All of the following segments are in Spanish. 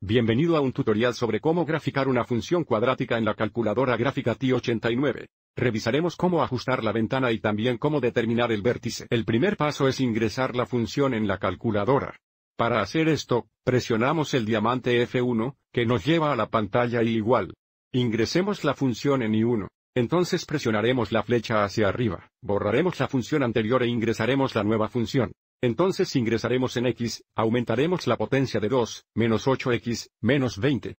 Bienvenido a un tutorial sobre cómo graficar una función cuadrática en la calculadora gráfica TI-89. Revisaremos cómo ajustar la ventana y también cómo determinar el vértice. El primer paso es ingresar la función en la calculadora. Para hacer esto, presionamos el diamante F1, que nos lleva a la pantalla igual. Ingresemos la función en I1. Entonces presionaremos la flecha hacia arriba, borraremos la función anterior e ingresaremos la nueva función. Entonces ingresaremos en x, aumentaremos la potencia de 2, menos 8x, menos 20.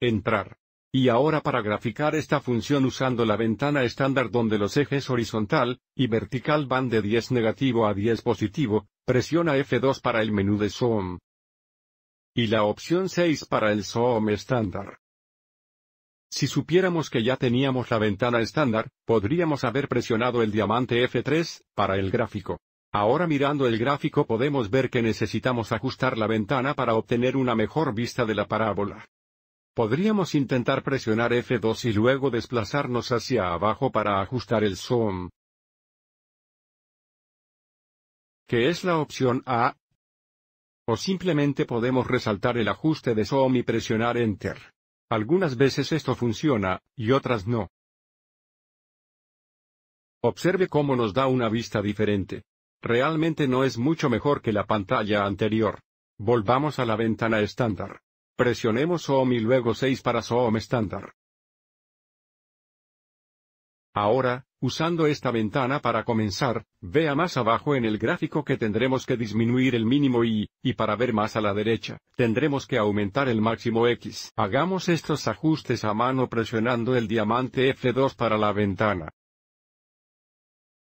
Entrar. Y ahora para graficar esta función usando la ventana estándar donde los ejes horizontal y vertical van de 10 negativo a 10 positivo, presiona F2 para el menú de Zoom. Y la opción 6 para el Zoom estándar. Si supiéramos que ya teníamos la ventana estándar, podríamos haber presionado el diamante F3, para el gráfico. Ahora mirando el gráfico podemos ver que necesitamos ajustar la ventana para obtener una mejor vista de la parábola. Podríamos intentar presionar F2 y luego desplazarnos hacia abajo para ajustar el zoom. Que es la opción A. O simplemente podemos resaltar el ajuste de zoom y presionar Enter. Algunas veces esto funciona, y otras no. Observe cómo nos da una vista diferente. Realmente no es mucho mejor que la pantalla anterior. Volvamos a la ventana estándar. Presionemos Zoom y luego 6 para Zoom estándar. Ahora, Usando esta ventana para comenzar, vea más abajo en el gráfico que tendremos que disminuir el mínimo y, y para ver más a la derecha, tendremos que aumentar el máximo X. Hagamos estos ajustes a mano presionando el diamante F2 para la ventana.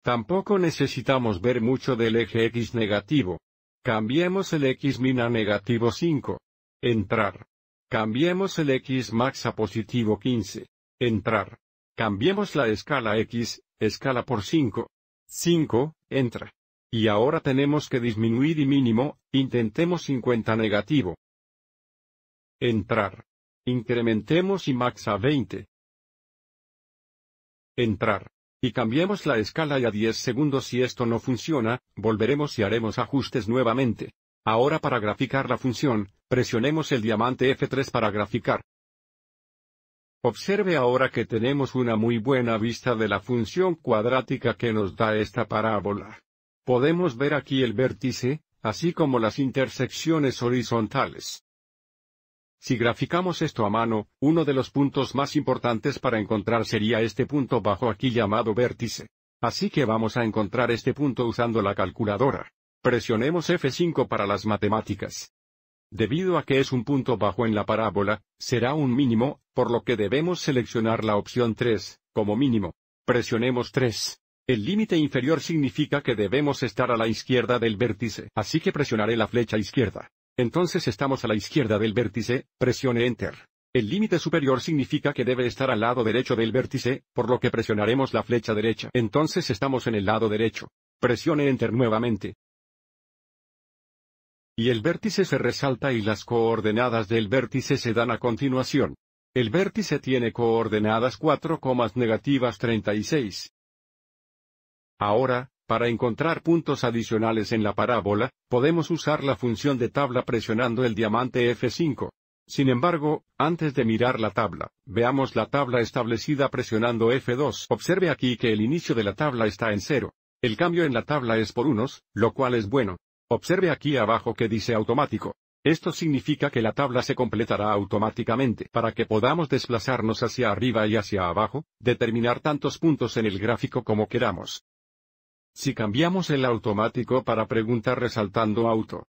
Tampoco necesitamos ver mucho del eje X negativo. Cambiemos el X min a negativo 5. Entrar. Cambiemos el X max a positivo 15. Entrar. Cambiemos la escala X, Escala por 5. 5, entra. Y ahora tenemos que disminuir y mínimo, intentemos 50 negativo. Entrar. Incrementemos y max a 20. Entrar. Y cambiemos la escala y a 10 segundos si esto no funciona, volveremos y haremos ajustes nuevamente. Ahora para graficar la función, presionemos el diamante F3 para graficar. Observe ahora que tenemos una muy buena vista de la función cuadrática que nos da esta parábola. Podemos ver aquí el vértice, así como las intersecciones horizontales. Si graficamos esto a mano, uno de los puntos más importantes para encontrar sería este punto bajo aquí llamado vértice. Así que vamos a encontrar este punto usando la calculadora. Presionemos F5 para las matemáticas. Debido a que es un punto bajo en la parábola, será un mínimo, por lo que debemos seleccionar la opción 3, como mínimo. Presionemos 3. El límite inferior significa que debemos estar a la izquierda del vértice, así que presionaré la flecha izquierda. Entonces estamos a la izquierda del vértice, presione Enter. El límite superior significa que debe estar al lado derecho del vértice, por lo que presionaremos la flecha derecha. Entonces estamos en el lado derecho. Presione Enter nuevamente y el vértice se resalta y las coordenadas del vértice se dan a continuación. El vértice tiene coordenadas 4, negativas 36. Ahora, para encontrar puntos adicionales en la parábola, podemos usar la función de tabla presionando el diamante F5. Sin embargo, antes de mirar la tabla, veamos la tabla establecida presionando F2. Observe aquí que el inicio de la tabla está en 0. El cambio en la tabla es por unos, lo cual es bueno. Observe aquí abajo que dice automático. Esto significa que la tabla se completará automáticamente para que podamos desplazarnos hacia arriba y hacia abajo, determinar tantos puntos en el gráfico como queramos. Si cambiamos el automático para preguntar resaltando auto,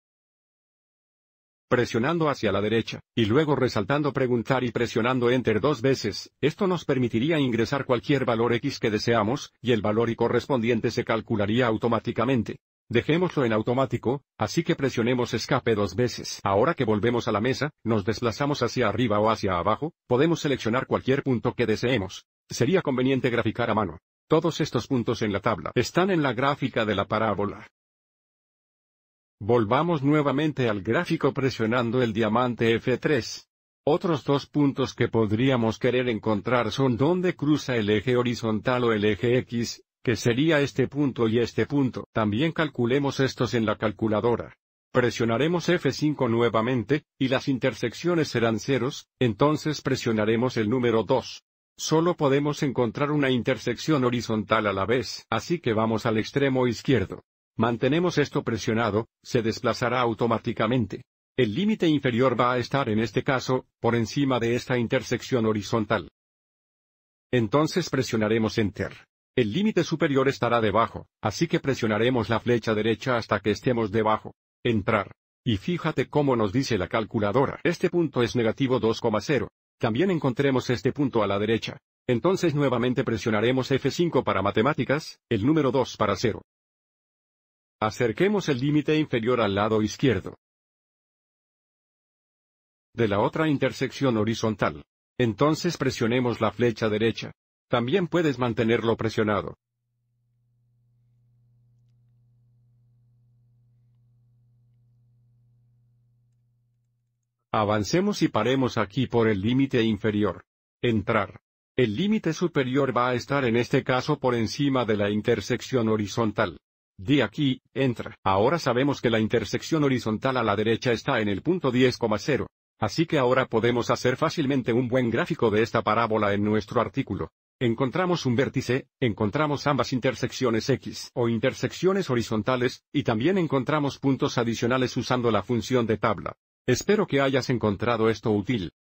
presionando hacia la derecha, y luego resaltando preguntar y presionando enter dos veces, esto nos permitiría ingresar cualquier valor X que deseamos, y el valor Y correspondiente se calcularía automáticamente. Dejémoslo en automático, así que presionemos escape dos veces. Ahora que volvemos a la mesa, nos desplazamos hacia arriba o hacia abajo, podemos seleccionar cualquier punto que deseemos. Sería conveniente graficar a mano. Todos estos puntos en la tabla están en la gráfica de la parábola. Volvamos nuevamente al gráfico presionando el diamante F3. Otros dos puntos que podríamos querer encontrar son dónde cruza el eje horizontal o el eje X, que sería este punto y este punto. También calculemos estos en la calculadora. Presionaremos F5 nuevamente, y las intersecciones serán ceros, entonces presionaremos el número 2. Solo podemos encontrar una intersección horizontal a la vez, así que vamos al extremo izquierdo. Mantenemos esto presionado, se desplazará automáticamente. El límite inferior va a estar en este caso, por encima de esta intersección horizontal. Entonces presionaremos Enter. El límite superior estará debajo, así que presionaremos la flecha derecha hasta que estemos debajo. Entrar. Y fíjate cómo nos dice la calculadora. Este punto es negativo 2,0. También encontremos este punto a la derecha. Entonces nuevamente presionaremos F5 para matemáticas, el número 2 para 0. Acerquemos el límite inferior al lado izquierdo. De la otra intersección horizontal. Entonces presionemos la flecha derecha. También puedes mantenerlo presionado. Avancemos y paremos aquí por el límite inferior. Entrar. El límite superior va a estar en este caso por encima de la intersección horizontal. Di aquí, entra. Ahora sabemos que la intersección horizontal a la derecha está en el punto 10,0. Así que ahora podemos hacer fácilmente un buen gráfico de esta parábola en nuestro artículo encontramos un vértice, encontramos ambas intersecciones X o intersecciones horizontales, y también encontramos puntos adicionales usando la función de tabla. Espero que hayas encontrado esto útil.